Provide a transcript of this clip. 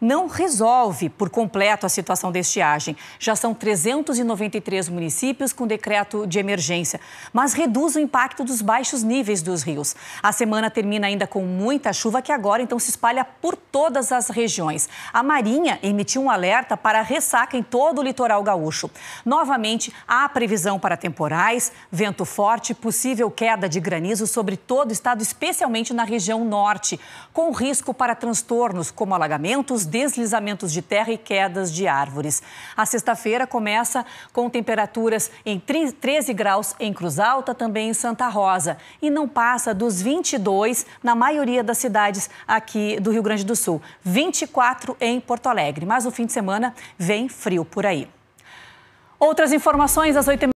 não resolve por completo a situação da estiagem. Já são 393 municípios com decreto de emergência, mas reduz o impacto dos baixos níveis dos rios. A semana termina ainda com muita chuva que agora então se espalha por todas as regiões. A Marinha emitiu um alerta para ressaca em todo o litoral gaúcho. Novamente, há previsão para temporais, vento forte, possível queda de granizo sobre todo o estado, especialmente na região norte, com risco para transtornos como alagamento alagamentos, deslizamentos de terra e quedas de árvores. A sexta-feira começa com temperaturas em 13 graus em Cruz Alta, também em Santa Rosa, e não passa dos 22 na maioria das cidades aqui do Rio Grande do Sul, 24 em Porto Alegre. Mas o fim de semana vem frio por aí. Outras informações às 8